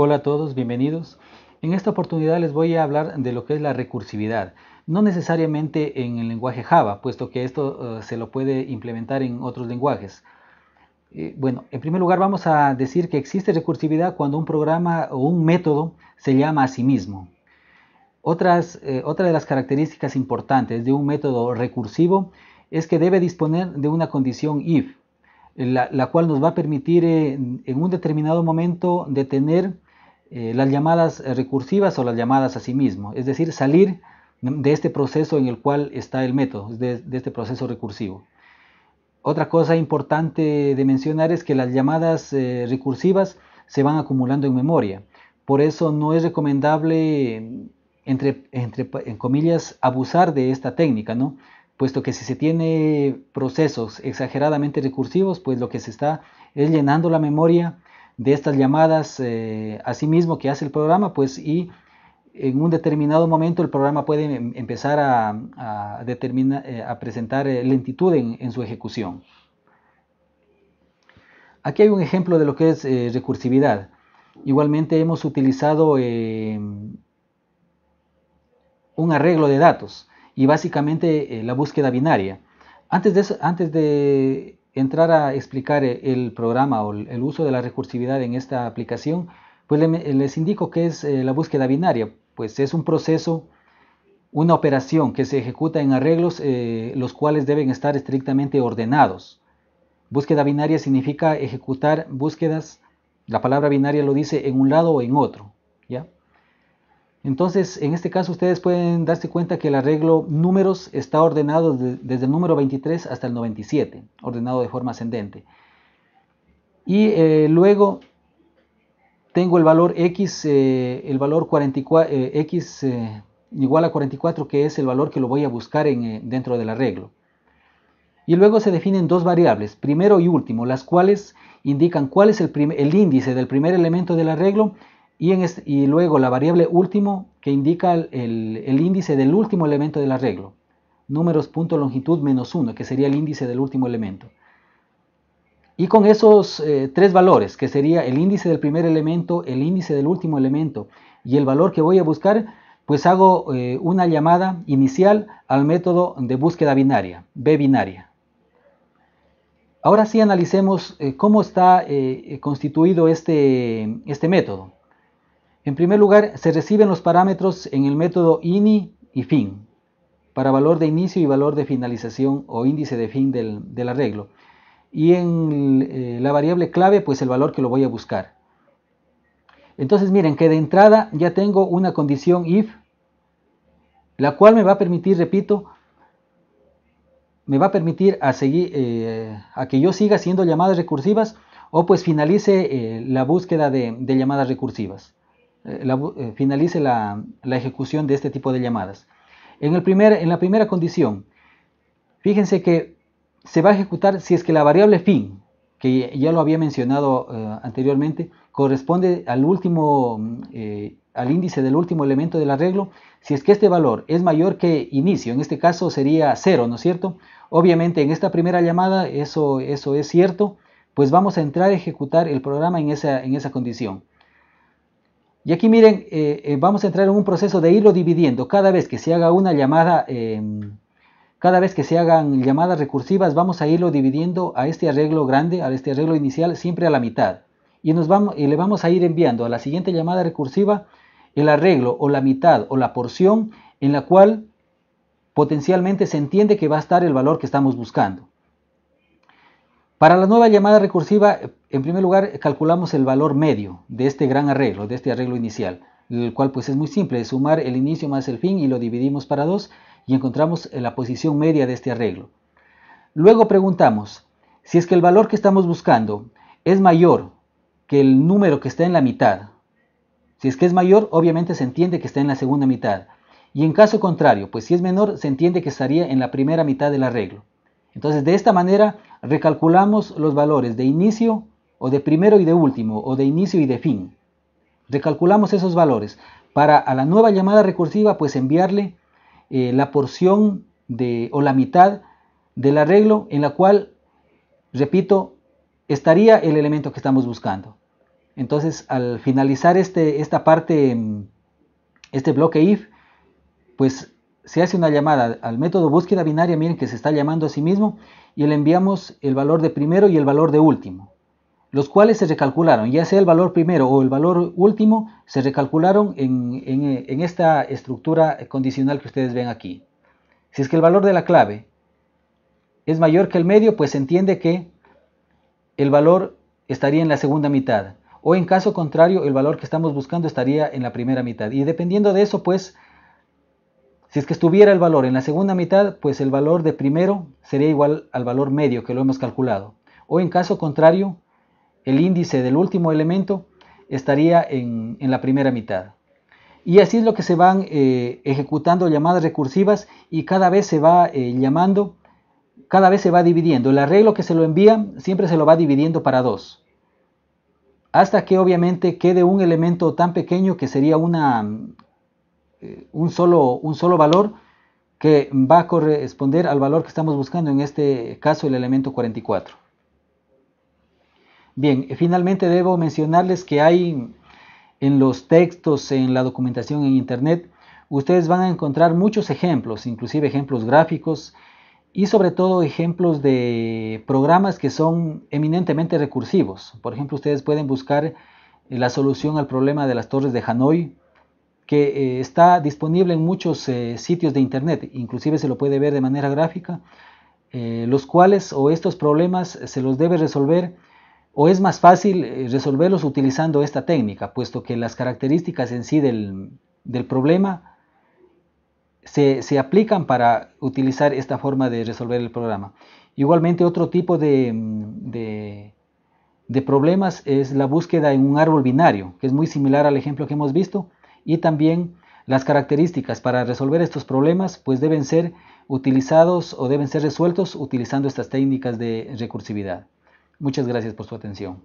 Hola a todos, bienvenidos. En esta oportunidad les voy a hablar de lo que es la recursividad, no necesariamente en el lenguaje Java, puesto que esto eh, se lo puede implementar en otros lenguajes. Eh, bueno, en primer lugar vamos a decir que existe recursividad cuando un programa o un método se llama a sí mismo. Eh, otra de las características importantes de un método recursivo es que debe disponer de una condición if, la, cual nos va a permitir en un determinado momento detener eh, las llamadas recursivas o las llamadas a sí mismo, es decir, salir de este proceso en el cual está el método, de, este proceso recursivo. Otra cosa importante de mencionar es que las llamadas eh, recursivas se van acumulando en memoria, por eso no es recomendable, entre, en comillas, abusar de esta técnica, ¿no? puesto que si se tiene procesos exageradamente recursivos, pues lo que se está es llenando la memoria de estas llamadas eh, a sí mismo que hace el programa, pues y en un determinado momento el programa puede em, empezar a, a eh, presentar eh, lentitud en, su ejecución. Aquí hay un ejemplo de lo que es recursividad. Igualmente hemos utilizado em, un arreglo de datos y básicamente la búsqueda binaria. Antes de, antes de entrar a explicar e-, el programa o el uso de la recursividad en esta aplicación, pues les indico que es eh, la búsqueda binaria, pues es un proceso, una operación que se ejecuta en arreglos eh, los cuales deben estar estrictamente ordenados. Búsqueda binaria significa ejecutar búsquedas, la palabra binaria lo dice en un lado o en otro, ¿ya? Entonces, en este caso ustedes pueden darse cuenta que el arreglo números está ordenado desde el número 23 hasta el 97, ordenado de forma ascendente. Y eh, luego tengo el valor x, eh, el valor 44, eh, x igual a 44, que es el valor que lo voy a buscar en, dentro del arreglo. Y luego se definen dos variables, primero y último, las cuales indican cuál es el, el índice del primer elemento del arreglo y, luego la variable último que indica el, índice del último elemento del arreglo, números punto longitud menos 1, que sería el índice del último elemento. Y con esos eh, tres valores, que sería el índice del primer elemento, el índice del último elemento y el valor que voy a buscar, pues hago eh, una llamada inicial al método de búsqueda binaria, B binaria. Ahora sí analicemos eh, cómo está constituido este, este método. En primer lugar, se reciben los parámetros en el método INI y FIN para valor de inicio y valor de finalización o índice de fin del, arreglo. Y en eh, la variable clave, pues el valor que lo voy a buscar. Entonces miren que de entrada ya tengo una condición if, la cual me va a permitir, repito, me va a permitir a, seguir, eh, a que yo siga haciendo llamadas recursivas o pues finalice eh, la búsqueda de llamadas recursivas. Eh, eh, finalice la, ejecución de este tipo de llamadas. En, el primer, en la primera condición, fíjense que se va a ejecutar si es que la variable fin, que ya lo había mencionado eh, anteriormente, corresponde al último, al índice del último elemento del arreglo, si es que este valor es mayor que inicio, en este caso sería 0, ¿no es cierto? Obviamente en esta primera llamada eso, eso es cierto, pues vamos a entrar a ejecutar el programa en esa condición. Y aquí miren, eh, eh, vamos a entrar en un proceso de irlo dividiendo. Cada vez que se haga una llamada, em, cada vez que se hagan llamadas recursivas, vamos a irlo dividiendo a este arreglo grande, a este arreglo inicial, siempre a la mitad. Y, nos vamos, y le vamos a ir enviando a la siguiente llamada recursiva el arreglo o la mitad o la porción en la cual potencialmente se entiende que va a estar el valor que estamos buscando. Para la nueva llamada recursiva, en primer lugar, calculamos el valor medio de este gran arreglo, de este arreglo inicial, el cual pues es muy simple, es sumar el inicio más el fin y lo dividimos para 2 y encontramos eh, la posición media de este arreglo. Luego preguntamos, si es que el valor que estamos buscando es mayor que el número que está en la mitad, si es que es mayor, obviamente se entiende que está en la segunda mitad, y en caso contrario, pues si es menor, se entiende que estaría en la primera mitad del arreglo. Entonces, de esta manera recalculamos los valores de inicio o de primero y de último o de inicio y de fin. Recalculamos esos valores para a la nueva llamada recursiva pues enviarle eh, la porción de, o la mitad del arreglo en la cual, repito, estaría el elemento que estamos buscando. Entonces, al finalizar este, esta parte, este bloque if, pues se hace una llamada al método búsqueda binaria, miren que se está llamando a sí mismo, y le enviamos el valor de primero y el valor de último, los cuales se recalcularon, ya sea el valor primero o el valor último, se recalcularon en, en esta estructura condicional que ustedes ven aquí. Si es que el valor de la clave es mayor que el medio, pues se entiende que el valor estaría en la segunda mitad, o en caso contrario, el valor que estamos buscando estaría en la primera mitad. Y dependiendo de eso, pues si es que estuviera el valor en la segunda mitad, pues el valor de primero sería igual al valor medio que lo hemos calculado. O en caso contrario, el índice del último elemento estaría en, la primera mitad. Y así es lo que se van eh, ejecutando llamadas recursivas y cada vez se va eh, llamando, cada vez se va dividiendo. El arreglo que se lo envía siempre se lo va dividiendo para dos. Hasta que obviamente quede un elemento tan pequeño que sería una eh, un, solo, un solo valor que va a corresponder al valor que estamos buscando, en este caso el elemento 44. Bien, finalmente debo mencionarles que hay en los textos, en la documentación en Internet, ustedes van a encontrar muchos ejemplos, inclusive ejemplos gráficos y sobre todo ejemplos de programas que son eminentemente recursivos. Por ejemplo, ustedes pueden buscar eh, la solución al problema de las torres de Hanoi que eh, está disponible en muchos eh, sitios de internet, inclusive se lo puede ver de manera gráfica, eh, los cuales o estos problemas se los debe resolver o es más fácil resolverlos utilizando esta técnica, puesto que las características en sí del, del problema se, se, aplican para utilizar esta forma de resolver el programa. Igualmente otro tipo de, mm, de, de problemas es la búsqueda en un árbol binario, que es muy similar al ejemplo que hemos visto, y también las características para resolver estos problemas pues deben ser utilizados o deben ser resueltos utilizando estas técnicas de recursividad. Muchas gracias por su atención.